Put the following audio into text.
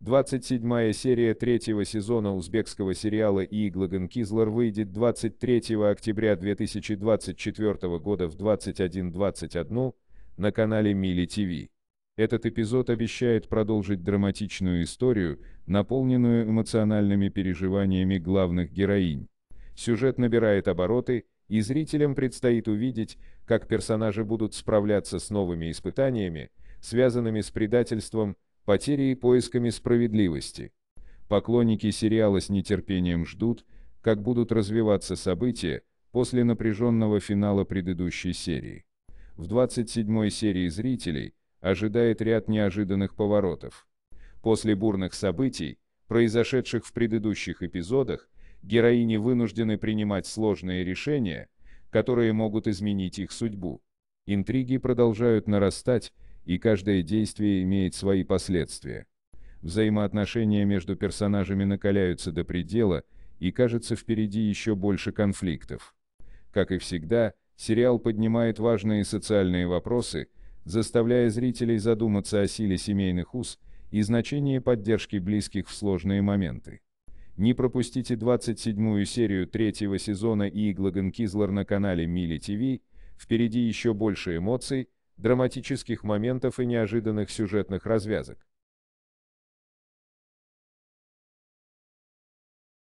27 серия третьего сезона узбекского сериала «Игла Ганкизлар» выйдет 23 октября 2024 года в 21.21 на канале Мили ТВ. Этот эпизод обещает продолжить драматичную историю, наполненную эмоциональными переживаниями главных героинь. Сюжет набирает обороты, и зрителям предстоит увидеть, как персонажи будут справляться с новыми испытаниями, связанными с предательством, потерей и поисками справедливости. Поклонники сериала с нетерпением ждут, как будут развиваться события после напряженного финала предыдущей серии. В 27-й серии зрителей ожидает ряд неожиданных поворотов. После бурных событий, произошедших в предыдущих эпизодах, героини вынуждены принимать сложные решения, которые могут изменить их судьбу. Интриги продолжают нарастать, и каждое действие имеет свои последствия. Взаимоотношения между персонажами накаляются до предела, и кажется впереди еще больше конфликтов. Как и всегда, сериал поднимает важные социальные вопросы, заставляя зрителей задуматься о силе семейных уз и значении поддержки близких в сложные моменты. Не пропустите 27-ю серию третьего сезона Иглоган Кизлар на канале Мили ТВ, впереди еще больше эмоций, драматических моментов и неожиданных сюжетных развязок.